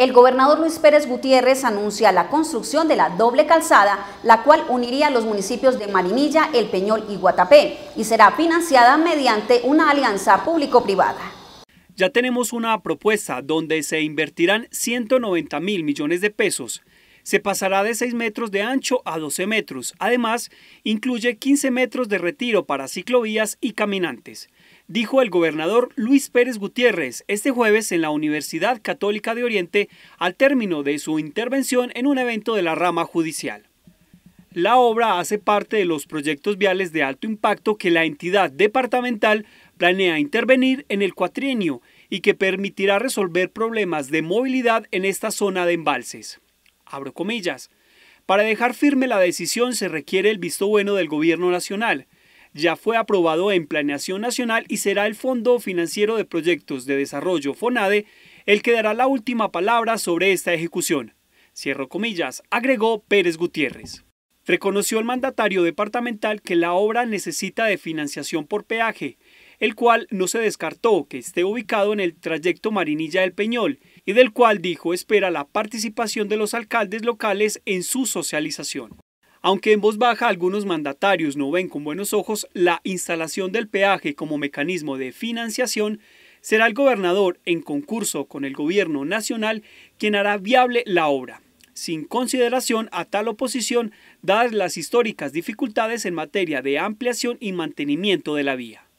El gobernador Luis Pérez Gutiérrez anuncia la construcción de la doble calzada, la cual uniría los municipios de Marinilla, El Peñol y Guatapé, y será financiada mediante una alianza público-privada. Ya tenemos una propuesta donde se invertirán 190 mil millones de pesos se pasará de 6 metros de ancho a 12 metros. Además, incluye 15 metros de retiro para ciclovías y caminantes, dijo el gobernador Luis Pérez Gutiérrez este jueves en la Universidad Católica de Oriente al término de su intervención en un evento de la rama judicial. La obra hace parte de los proyectos viales de alto impacto que la entidad departamental planea intervenir en el cuatrienio y que permitirá resolver problemas de movilidad en esta zona de embalses abro comillas. Para dejar firme la decisión se requiere el visto bueno del Gobierno Nacional. Ya fue aprobado en Planeación Nacional y será el Fondo Financiero de Proyectos de Desarrollo FONADE el que dará la última palabra sobre esta ejecución. Cierro comillas, agregó Pérez Gutiérrez. Reconoció el mandatario departamental que la obra necesita de financiación por peaje el cual no se descartó que esté ubicado en el trayecto Marinilla del Peñol y del cual dijo espera la participación de los alcaldes locales en su socialización. Aunque en voz baja algunos mandatarios no ven con buenos ojos la instalación del peaje como mecanismo de financiación, será el gobernador, en concurso con el gobierno nacional, quien hará viable la obra, sin consideración a tal oposición, dadas las históricas dificultades en materia de ampliación y mantenimiento de la vía.